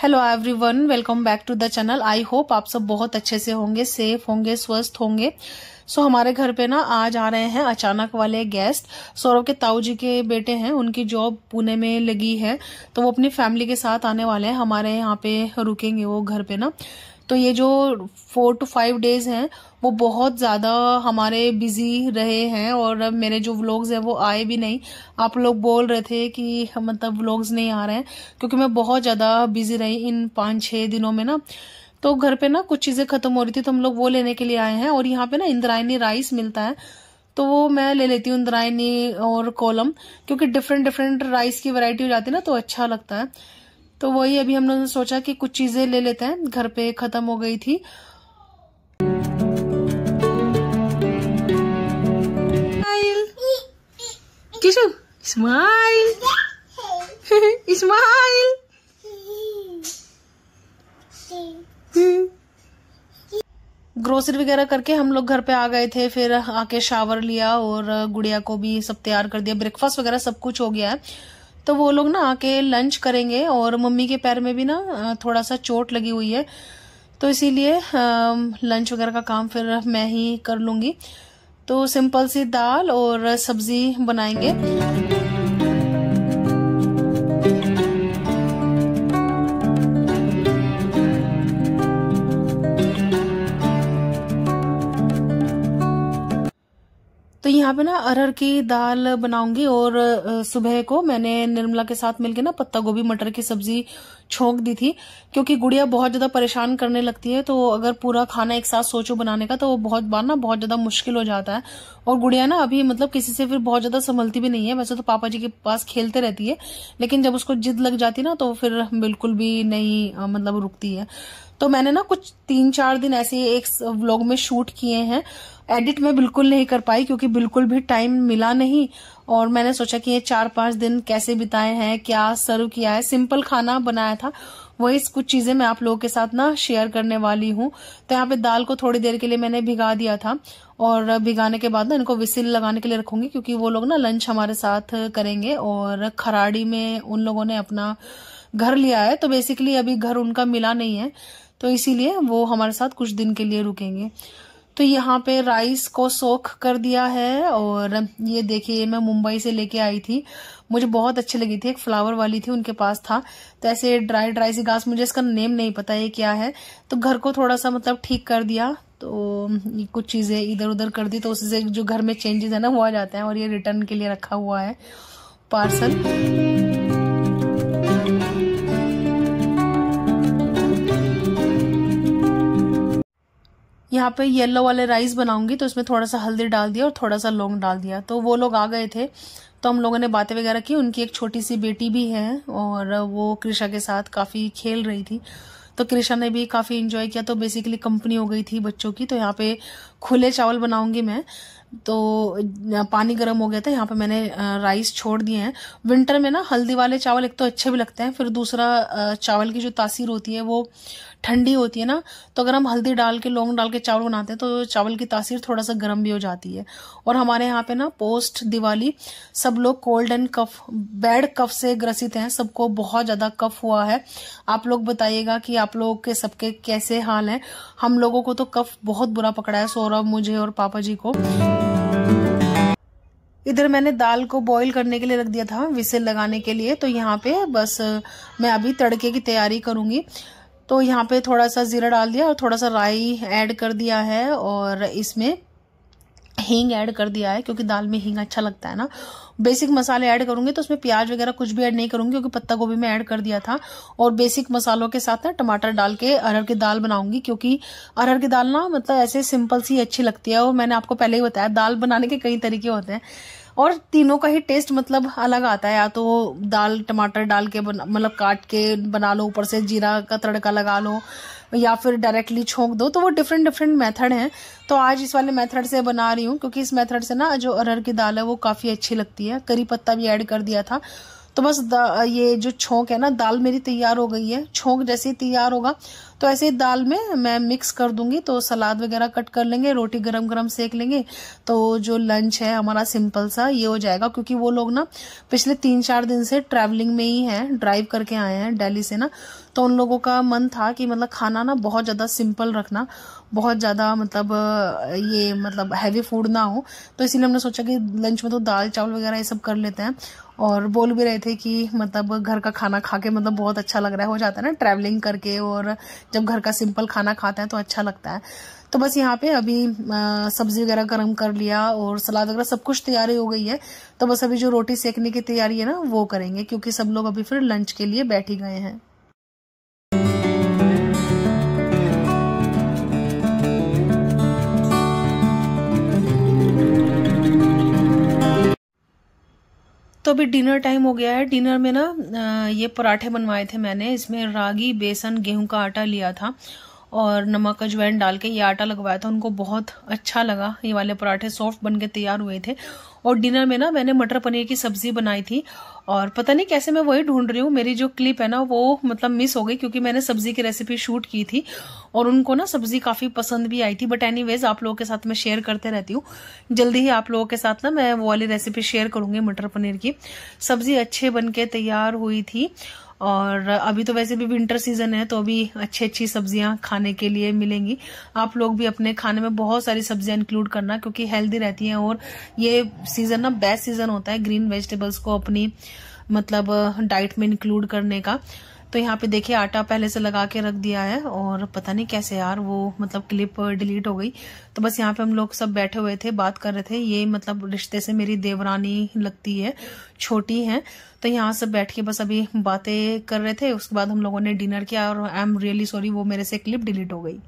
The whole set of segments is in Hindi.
hello everyone welcome back to the channel I hope आप सब बहुत अच्छे से होंगे सेफ होंगे स्वस्थ होंगे सो so, हमारे घर पे ना आज आ रहे हैं अचानक वाले गेस्ट सौरभ के ताऊ जी के बेटे हैं उनकी जॉब पुणे में लगी है तो वो अपनी फैमिली के साथ आने वाले हैं हमारे यहाँ पे रुकेंगे वो घर पे ना तो ये जो फोर टू फाइव डेज़ हैं वो बहुत ज़्यादा हमारे बिज़ी रहे हैं और मेरे जो व्लॉग्स हैं वो आए भी नहीं आप लोग बोल रहे थे कि मतलब व्लॉग्स नहीं आ रहे हैं क्योंकि मैं बहुत ज़्यादा बिज़ी रही इन पाँच छः दिनों में ना तो घर पे ना कुछ चीज़ें ख़त्म हो रही थी तो हम लोग वो लेने के लिए आए हैं और यहाँ पे ना इंद्रायणी राइस मिलता है तो वो मैं ले लेती हूँ इंद्रायणी और कोलम क्योंकि डिफरेंट डिफरेंट राइस की वैरायटी हो जाती है ना तो अच्छा लगता है तो वही अभी हम लोगों ने सोचा कि कुछ चीजें ले लेते हैं घर पे खत्म हो गई थी स्माइल स्माइल ग्रोसरी वगैरह करके हम लोग घर पे आ गए थे फिर आके शावर लिया और गुड़िया को भी सब तैयार कर दिया ब्रेकफास्ट वगैरह सब कुछ हो गया है तो वो लोग ना आके लंच करेंगे और मम्मी के पैर में भी ना थोड़ा सा चोट लगी हुई है तो इसीलिए लंच वगैरह का काम फिर मैं ही कर लूँगी तो सिंपल सी दाल और सब्ज़ी बनाएंगे यहाँ पे ना अरहर की दाल बनाऊंगी और सुबह को मैंने निर्मला के साथ मिलके ना पत्ता गोभी मटर की सब्जी छोंक दी थी क्योंकि गुड़िया बहुत ज्यादा परेशान करने लगती है तो अगर पूरा खाना एक साथ सोचो बनाने का तो वो बहुत बार ना बहुत ज्यादा मुश्किल हो जाता है और गुड़िया ना अभी मतलब किसी से फिर बहुत ज्यादा संभलती भी नहीं है वैसे तो पापा जी के पास खेलते रहती है लेकिन जब उसको जिद लग जाती ना तो फिर बिल्कुल भी नहीं मतलब रुकती है तो मैंने ना कुछ तीन चार दिन ऐसे एक व्लॉग में शूट किए हैं एडिट मैं बिल्कुल नहीं कर पाई क्योंकि बिल्कुल भी टाइम मिला नहीं और मैंने सोचा कि ये चार पांच दिन कैसे बिताए हैं क्या सर्व किया है सिंपल खाना बनाया था वही कुछ चीजें मैं आप लोगों के साथ ना शेयर करने वाली हूँ तो यहाँ पे दाल को थोड़ी देर के लिए मैंने भिगा दिया था और भिगाने के बाद ना इनको विसिल लगाने के लिए रखूंगी क्योंकि वो लोग ना लंच हमारे साथ करेंगे और खराड़ी में उन लोगों ने अपना घर लिया है तो बेसिकली अभी घर उनका मिला नहीं है तो इसीलिए वो हमारे साथ कुछ दिन के लिए रुकेंगे तो यहाँ पे राइस को सोख कर दिया है और ये देखिए मैं मुंबई से लेके आई थी मुझे बहुत अच्छी लगी थी एक फ्लावर वाली थी उनके पास था तो ऐसे ड्राई ड्राई सी घास मुझे इसका नेम नहीं पता ये क्या है तो घर को थोड़ा सा मतलब ठीक कर दिया तो कुछ चीज़ें इधर उधर कर दी तो उससे जो घर में चेंजेस है ना हुआ जाता जाते हैं और ये रिटर्न के लिए रखा हुआ है पार्सल यहाँ पे येलो वाले राइस बनाऊंगी तो उसमें थोड़ा सा हल्दी डाल दिया और थोड़ा सा लौंग डाल दिया तो वो लोग आ गए थे तो हम लोगों ने बातें वगैरह की उनकी एक छोटी सी बेटी भी है और वो कृषा के साथ काफ़ी खेल रही थी तो कृषा ने भी काफ़ी इन्जॉय किया तो बेसिकली कंपनी हो गई थी बच्चों की तो यहाँ पे खुले चावल बनाऊंगी मैं तो पानी गर्म हो गया था यहाँ पे मैंने राइस छोड़ दिए हैं विंटर में ना हल्दी वाले चावल एक तो अच्छे भी लगते हैं फिर दूसरा चावल की जो तासीर होती है वो ठंडी होती है ना तो अगर हम हल्दी डाल के लौंग डाल के चावल बनाते हैं तो चावल की तासीर थोड़ा सा गर्म भी हो जाती है और हमारे यहाँ पे ना पोस्ट दिवाली सब लोग cold and cough bad cough से ग्रसित हैं सबको बहुत ज़्यादा कफ हुआ है आप लोग बताइएगा कि आप लोगों के सबके कैसे हाल हैं हम लोगों को तो कफ बहुत बुरा पकड़ा है सौरभ मुझे और पापा जी को इधर मैंने दाल को बॉईल करने के लिए रख दिया था विसल लगाने के लिए तो यहाँ पे बस मैं अभी तड़के की तैयारी करूँगी तो यहाँ पे थोड़ा सा ज़ीरा डाल दिया और थोड़ा सा राई ऐड कर दिया है और इसमें हींग ऐड कर दिया है क्योंकि दाल में हींग अच्छा लगता है ना बेसिक मसाले ऐड करूंगी तो उसमें प्याज वगैरह कुछ भी ऐड नहीं करूंगी क्योंकि पत्ता गोभी में ऐड कर दिया था और बेसिक मसालों के साथ ना टमाटर डाल के अरहर की दाल बनाऊंगी क्योंकि अरहर की दाल ना मतलब ऐसे सिंपल सी अच्छी लगती है और मैंने आपको पहले ही बताया दाल बनाने के कई तरीके होते हैं और तीनों का ही टेस्ट मतलब अलग आता है या तो दाल टमाटर डाल के मतलब काट के बना लो ऊपर से जीरा का तड़का लगा लो या फिर डायरेक्टली छोंक दो तो वो डिफरेंट डिफरेंट मेथड हैं तो आज इस वाले मेथड से बना रही हूँ क्योंकि इस मेथड से ना जो अरहर की दाल है वो काफ़ी अच्छी लगती है करी पत्ता भी ऐड कर दिया था तो बस ये जो छोंक है ना दाल मेरी तैयार हो गई है छोंक जैसे ही तैयार होगा तो ऐसे ही दाल में मैं मिक्स कर दूंगी तो सलाद वगैरह कट कर लेंगे रोटी गरम गरम सेक लेंगे तो जो लंच है हमारा सिंपल सा ये हो जाएगा क्योंकि वो लोग ना पिछले तीन चार दिन से ट्रैवलिंग में ही हैं ड्राइव करके आए हैं दिल्ली से ना तो उन लोगों का मन था कि मतलब खाना ना बहुत ज़्यादा सिंपल रखना बहुत ज़्यादा मतलब ये मतलब हैवी फूड ना हो तो इसीलिए हमने सोचा कि लंच में तो दाल चावल वगैरह ये सब कर लेते हैं और बोल भी रहे थे कि मतलब घर का खाना खा के मतलब बहुत अच्छा लग रहा है हो जाता है ना ट्रैवलिंग करके और जब घर का सिंपल खाना खाते हैं तो अच्छा लगता है तो बस यहाँ पे अभी सब्जी वगैरह गर्म कर लिया और सलाद वगैरह सब कुछ तैयारी हो गई है तो बस अभी जो रोटी सेकने की तैयारी है ना वो करेंगे क्योंकि सब लोग अभी फिर लंच के लिए बैठ ही गए हैं तो अभी डिनर टाइम हो गया है डिनर में ना ये पराठे बनवाए थे मैंने इसमें रागी बेसन गेहूं का आटा लिया था और नमक अजवैन डाल के ये आटा लगवाया था उनको बहुत अच्छा लगा ये वाले पराठे सॉफ्ट बन के तैयार हुए थे और डिनर में ना मैंने मटर पनीर की सब्ज़ी बनाई थी और पता नहीं कैसे मैं वही ढूंढ रही हूँ मेरी जो क्लिप है ना वो मतलब मिस हो गई क्योंकि मैंने सब्जी की रेसिपी शूट की थी और उनको ना सब्जी काफ़ी पसंद भी आई थी बट एनीवेज आप लोगों के साथ मैं शेयर करते रहती हूँ जल्दी ही आप लोगों के साथ ना मैं वो वाली रेसिपी शेयर करूंगी मटर पनीर की सब्जी अच्छे बन तैयार हुई थी और अभी तो वैसे भी विंटर सीजन है तो अभी अच्छी अच्छी सब्जियां खाने के लिए मिलेंगी आप लोग भी अपने खाने में बहुत सारी सब्जियां इंक्लूड करना क्योंकि हेल्दी रहती हैं और ये सीजन ना बेस्ट सीजन होता है ग्रीन वेजिटेबल्स को अपनी मतलब डाइट में इंक्लूड करने का तो यहाँ पे देखिए आटा पहले से लगा के रख दिया है और पता नहीं कैसे यार वो मतलब क्लिप डिलीट हो गई तो बस यहाँ पे हम लोग सब बैठे हुए थे बात कर रहे थे ये मतलब रिश्ते से मेरी देवरानी लगती है छोटी है तो यहाँ सब बैठ के बस अभी बातें कर रहे थे उसके बाद हम लोगों ने डिनर किया और आई एम रियली सॉरी वो मेरे से क्लिप डिलीट हो गई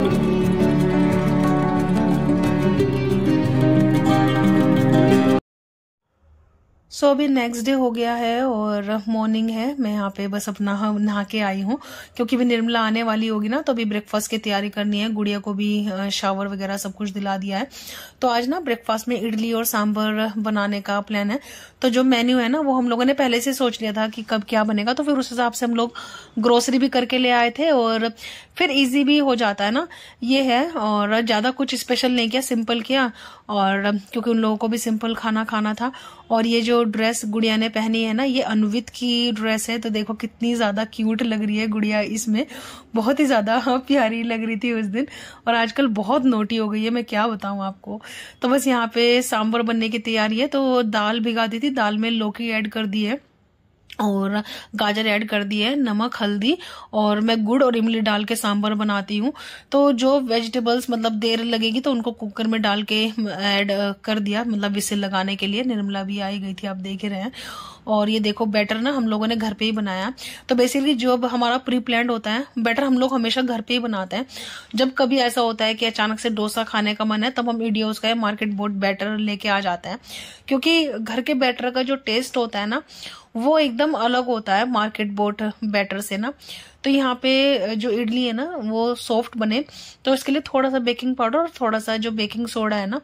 Thank you सो so, अभी नेक्स्ट डे हो गया है और मॉर्निंग है मैं यहाँ पे बस अपना नहा के आई हूँ क्योंकि भी निर्मला आने वाली होगी ना तो अभी ब्रेकफास्ट की तैयारी करनी है गुड़िया को भी शावर वगैरह सब कुछ दिला दिया है तो आज ना ब्रेकफास्ट में इडली और सांभर बनाने का प्लान है तो जो मेन्यू है ना वो हम लोगों ने पहले से सोच लिया था कि कब क्या बनेगा तो फिर उस हिसाब से हम लोग ग्रोसरी भी करके ले आए थे और फिर ईजी भी हो जाता है ना ये है और ज़्यादा कुछ स्पेशल नहीं किया सिंपल किया और क्योंकि उन लोगों को भी सिंपल खाना खाना था और ये जो ड्रेस गुड़िया ने पहनी है ना ये अनुवित की ड्रेस है तो देखो कितनी ज़्यादा क्यूट लग रही है गुड़िया इसमें बहुत ही ज़्यादा हाँ, प्यारी लग रही थी उस दिन और आजकल बहुत नोटी हो गई है मैं क्या बताऊँ आपको तो बस यहाँ पे सांभर बनने की तैयारी है तो दाल भिगा दी थी दाल में लौकी ऐड कर दी है और गाजर ऐड कर दी है नमक हल्दी और मैं गुड़ और इमली डाल के सांभर बनाती हूँ तो जो वेजिटेबल्स मतलब देर लगेगी तो उनको कुकर में डाल के ऐड कर दिया मतलब विसे लगाने के लिए निर्मला भी आई गई थी आप देख रहे हैं और ये देखो बैटर ना हम लोगों ने घर पे ही बनाया तो बेसिकली जो हमारा प्री प्लान होता है बैटर हम लोग हमेशा घर पे ही बनाते हैं जब कभी ऐसा होता है कि अचानक से डोसा खाने का मन है तब हम ईडियोज का मार्केट बोर्ड बैटर लेके आ जाते हैं क्योंकि घर के बैटर का जो टेस्ट होता है ना वो एकदम अलग होता है मार्केट बोट बैटर से ना तो यहाँ पे जो इडली है ना वो सॉफ्ट बने तो इसके लिए थोड़ा सा बेकिंग पाउडर और थोड़ा सा जो बेकिंग सोडा है ना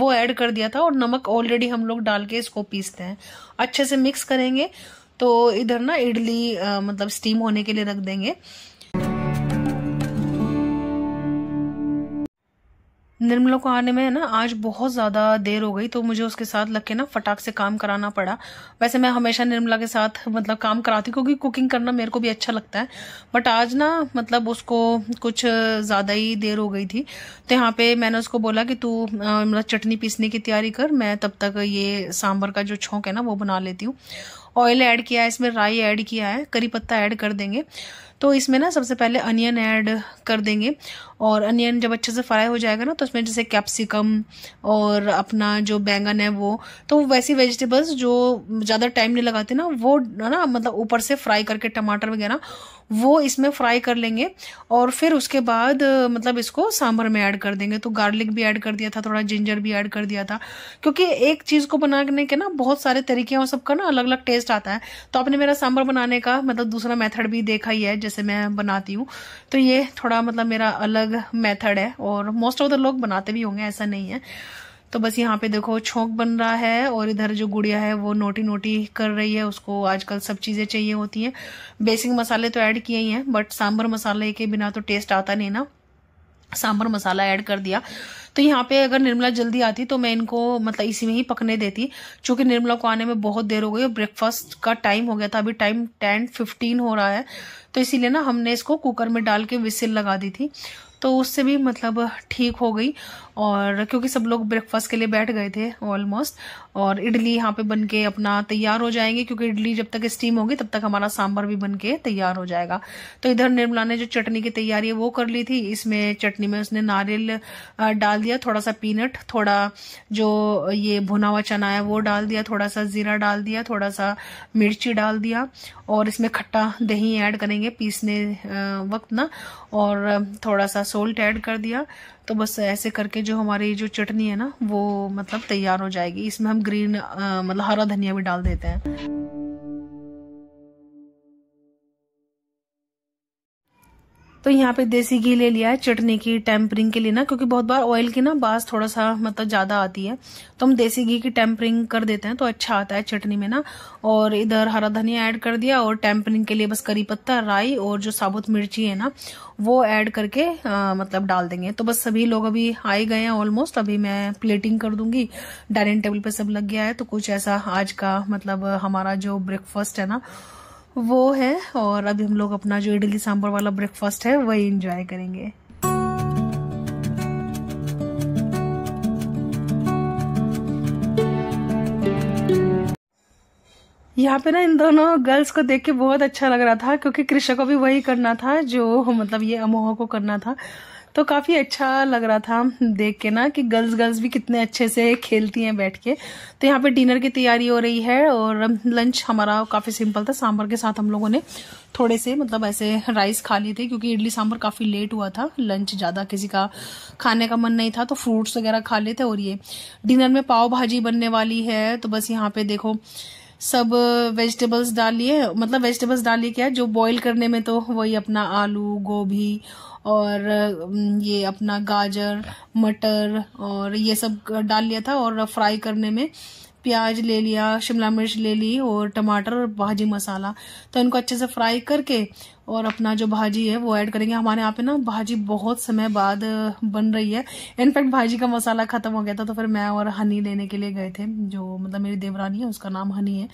वो ऐड कर दिया था और नमक ऑलरेडी हम लोग डाल के इसको पीसते हैं अच्छे से मिक्स करेंगे तो इधर ना इडली मतलब स्टीम होने के लिए रख देंगे निर्मला को आने में ना आज बहुत ज़्यादा देर हो गई तो मुझे उसके साथ लग के ना फटाक से काम कराना पड़ा वैसे मैं हमेशा निर्मला के साथ मतलब काम कराती क्योंकि कुकिंग करना मेरे को भी अच्छा लगता है बट आज ना मतलब उसको कुछ ज़्यादा ही देर हो गई थी तो यहाँ पे मैंने उसको बोला कि तू मतलब चटनी पीसने की तैयारी कर मैं तब तक ये सांभर का जो छोंक है ना वो बना लेती हूँ ऑयल ऐड किया है इसमें राई ऐड किया है करी पत्ता ऐड कर देंगे तो इसमें ना सबसे पहले अनियन ऐड कर देंगे और अनियन जब अच्छे से फ्राई हो जाएगा ना तो उसमें जैसे कैप्सिकम और अपना जो बैंगन है वो तो वैसी वेजिटेबल्स जो ज़्यादा टाइम नहीं लगाते ना वो है ना मतलब ऊपर से फ्राई करके टमाटर वगैरह वो इसमें फ्राई कर लेंगे और फिर उसके बाद मतलब इसको सांभर में ऐड कर देंगे तो गार्लिक भी ऐड कर दिया था थोड़ा जिंजर भी ऐड कर दिया था क्योंकि एक चीज़ को बनाने के ना बहुत सारे तरीके हैं सबका ना अलग अलग टेस्ट आता है तो आपने मेरा सांभर बनाने का मतलब दूसरा मेथड भी देखा ही है जैसे मैं बनाती हूँ तो ये थोड़ा मतलब मेरा अलग अलग मेथड है और मोस्ट ऑफ द लोग बनाते भी होंगे ऐसा नहीं है तो बस यहाँ पे देखो छोंक बन रहा है और इधर जो गुड़िया है वो नोटी नोटी कर रही है उसको आजकल सब चीज़ें चाहिए होती हैं बेसिक मसाले तो ऐड किए ही हैं बट सांभर मसाले के बिना तो टेस्ट आता नहीं ना सांभर मसाला ऐड कर दिया तो यहाँ पे अगर निर्मला जल्दी आती तो मैं इनको मतलब इसी में ही पकने देती क्योंकि निर्मला को आने में बहुत देर हो गई और ब्रेकफास्ट का टाइम हो गया था अभी टाइम टेन फिफ्टीन हो रहा है तो इसीलिए ना हमने इसको कुकर में डाल के विसिल लगा दी थी तो उससे भी मतलब ठीक हो गई और क्योंकि सब लोग ब्रेकफास्ट के लिए बैठ गए थे ऑलमोस्ट और इडली यहाँ पे बन के अपना तैयार हो जाएंगे क्योंकि इडली जब तक स्टीम होगी तब तक हमारा सांभर भी बन के तैयार हो जाएगा तो इधर निर्मला ने जो चटनी की तैयारी है वो कर ली थी इसमें चटनी में उसने नारियल डाल दिया थोड़ा सा पीनट थोड़ा जो ये भुना हुआ चना है वो डाल दिया थोड़ा सा ज़ीरा डाल दिया थोड़ा सा मिर्ची डाल दिया और इसमें खट्टा दही ऐड करेंगे पीसने वक्त ना और थोड़ा सा सोल्ट ऐड कर दिया तो बस ऐसे करके जो हमारी जो चटनी है ना वो मतलब तैयार हो जाएगी इसमें हम ग्रीन मतलब हरा धनिया भी डाल देते हैं तो यहाँ पे देसी घी ले लिया है चटनी की टेम्परिंग के लिए ना क्योंकि बहुत बार ऑयल की ना बास थोड़ा सा मतलब ज़्यादा आती है तो हम देसी घी की टेम्परिंग कर देते हैं तो अच्छा आता है चटनी में ना और इधर हरा धनिया ऐड कर दिया और टेम्परिंग के लिए बस करी पत्ता राई और जो साबुत मिर्ची है ना वो ऐड करके आ, मतलब डाल देंगे तो बस सभी लोग अभी आए गए हैं ऑलमोस्ट अभी मैं प्लेटिंग कर दूंगी डाइनिंग टेबल पे सब लग गया है तो कुछ ऐसा आज का मतलब हमारा जो ब्रेकफास्ट है ना वो है और अभी हम लोग अपना जो इडली सांभर वाला ब्रेकफास्ट है वही इंजॉय करेंगे यहाँ पे ना इन दोनों गर्ल्स को देख के बहुत अच्छा लग रहा था क्योंकि कृषक को भी वही करना था जो मतलब ये अमोह को करना था तो काफ़ी अच्छा लग रहा था देख के ना कि गर्ल्स गर्ल्स भी कितने अच्छे से खेलती हैं बैठ के तो यहाँ पे डिनर की तैयारी हो रही है और लंच हमारा काफ़ी सिंपल था सांभर के साथ हम लोगों ने थोड़े से मतलब ऐसे राइस खा लिए थे क्योंकि इडली सांभर काफ़ी लेट हुआ था लंच ज़्यादा किसी का खाने का मन नहीं था तो फ्रूट्स वगैरह खा लेते और ये डिनर में पाव भाजी बनने वाली है तो बस यहाँ पे देखो सब वेजिटेबल्स डालिए मतलब वेजिटेबल्स डालिए क्या जो बॉईल करने में तो वही अपना आलू गोभी और ये अपना गाजर मटर और ये सब डाल लिया था और फ्राई करने में प्याज ले लिया शिमला मिर्च ले ली और टमाटर और भाजी मसाला तो इनको अच्छे से फ्राई करके और अपना जो भाजी है वो ऐड करेंगे हमारे यहाँ पे ना भाजी बहुत समय बाद बन रही है इनफैक्ट भाजी का मसाला ख़त्म हो गया था तो फिर मैं और हनी लेने के लिए गए थे जो मतलब मेरी देवरानी है उसका नाम हनी है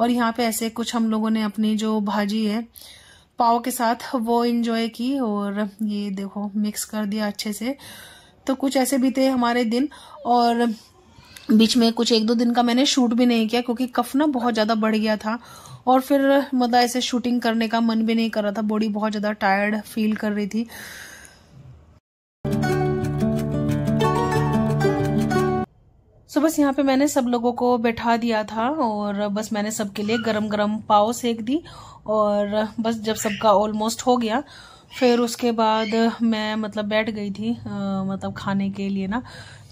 और यहाँ पे ऐसे कुछ हम लोगों ने अपनी जो भाजी है पाव के साथ वो इंजॉय की और ये देखो मिक्स कर दिया अच्छे से तो कुछ ऐसे भी थे हमारे दिन और बीच में कुछ एक दो दिन का मैंने शूट भी नहीं किया क्योंकि कफ ना बहुत ज़्यादा बढ़ गया था और फिर मतलब ऐसे शूटिंग करने का मन भी नहीं कर रहा था बॉडी बहुत ज़्यादा टायर्ड फील कर रही थी सो बस यहाँ पे मैंने सब लोगों को बैठा दिया था और बस मैंने सबके लिए गरम गरम पाव सेक दी और बस जब सबका ऑलमोस्ट हो गया फिर उसके बाद मैं मतलब बैठ गई थी आ, मतलब खाने के लिए ना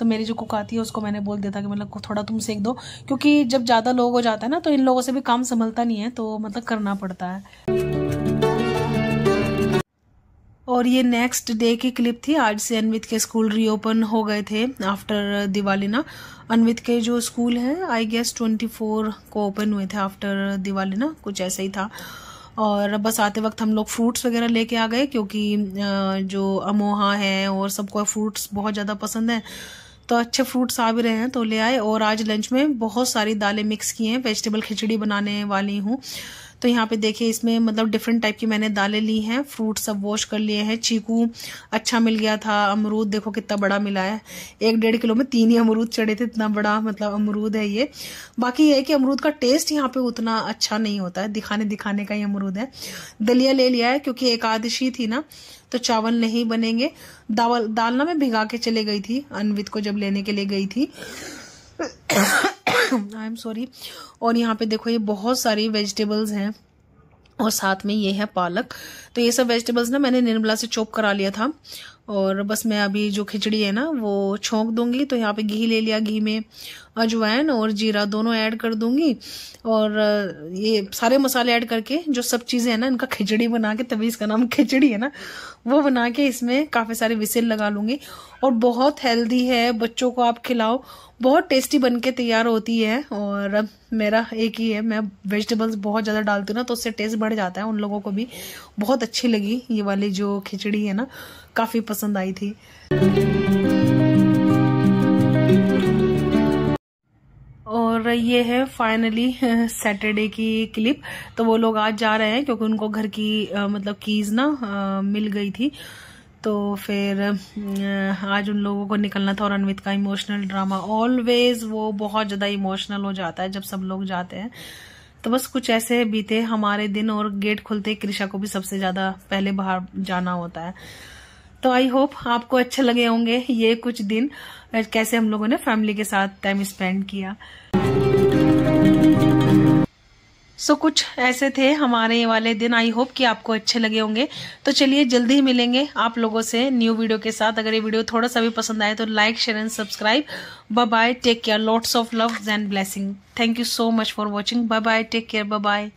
तो मेरी जो कुक आती है उसको मैंने बोल दिया था कि मतलब थोड़ा तुम सेक दो क्योंकि जब ज़्यादा लोग हो जाता है ना तो इन लोगों से भी काम संभलता नहीं है तो मतलब करना पड़ता है और ये नेक्स्ट डे की क्लिप थी आज से अनवित के स्कूल रीओपन हो गए थे आफ्टर दिवाली ना अनवित के जो स्कूल है आई गेस ट्वेंटी फोर को ओपन हुए थे आफ्टर दिवाली ना कुछ ऐसा ही था और बस आते वक्त हम लोग फ्रूट्स वगैरह लेके आ गए क्योंकि जो अमोहा है और सबको फ्रूट्स बहुत ज़्यादा पसंद है तो अच्छे फ्रूट्स आ भी रहे हैं तो ले आए और आज लंच में बहुत सारी दालें मिक्स की हैं वेजिटेबल खिचड़ी बनाने वाली हूँ तो यहाँ पे देखिए इसमें मतलब डिफरेंट टाइप की मैंने दालें ली हैं फ्रूट सब वॉश कर लिए हैं चीकू अच्छा मिल गया था अमरूद देखो कितना बड़ा मिला है एक डेढ़ किलो में तीन ही अमरूद चढ़े थे इतना बड़ा मतलब अमरूद है ये बाकी ये है कि अमरूद का टेस्ट यहाँ पे उतना अच्छा नहीं होता है दिखाने दिखाने का ही अमरूद है दलिया ले लिया है क्योंकि एकादशी थी ना तो चावल नहीं बनेंगे दावल दाल ना मैं भिगा के चले गई थी अनवित को जब लेने के लिए गई थी आई एम सॉरी और यहाँ पे देखो ये बहुत सारी वेजिटेबल्स हैं और साथ में ये है पालक तो ये सब वेजिटेबल्स ना मैंने निर्मला से चॉप करा लिया था और बस मैं अभी जो खिचड़ी है ना वो छोंक दूंगी तो यहाँ पे घी ले लिया घी में अजवाइन और जीरा दोनों ऐड कर दूंगी और ये सारे मसाले ऐड करके जो सब चीज़ें हैं ना इनका खिचड़ी बना के तभी इसका नाम खिचड़ी है ना वो बना के इसमें काफ़ी सारे विसिल लगा लूँगी और बहुत हेल्दी है बच्चों को आप खिलाओ बहुत टेस्टी बन के तैयार होती है और मेरा एक ही है मैं वेजिटेबल्स बहुत ज़्यादा डालती हूँ ना तो उससे टेस्ट बढ़ जाता है उन लोगों को भी बहुत अच्छी लगी ये वाली जो खिचड़ी है ना काफ़ी पसंद आई थी और ये है फाइनली सैटरडे की क्लिप तो वो लोग आज जा रहे हैं क्योंकि उनको घर की आ, मतलब कीज़ ना आ, मिल गई थी तो फिर आज उन लोगों को निकलना था और अनवित का इमोशनल ड्रामा ऑलवेज वो बहुत ज़्यादा इमोशनल हो जाता है जब सब लोग जाते हैं तो बस कुछ ऐसे बीते हमारे दिन और गेट खुलते कृषा को भी सबसे ज़्यादा पहले बाहर जाना होता है तो आई होप आपको अच्छे लगे होंगे ये कुछ दिन कैसे हम लोगों ने फैमिली के साथ टाइम स्पेंड किया सो so, कुछ ऐसे थे हमारे वाले दिन आई होप कि आपको अच्छे लगे होंगे तो चलिए जल्दी ही मिलेंगे आप लोगों से न्यू वीडियो के साथ अगर ये वीडियो थोड़ा सा भी पसंद आए तो like share and subscribe bye take care lots of love and blessing thank you so much for watching bye take care bye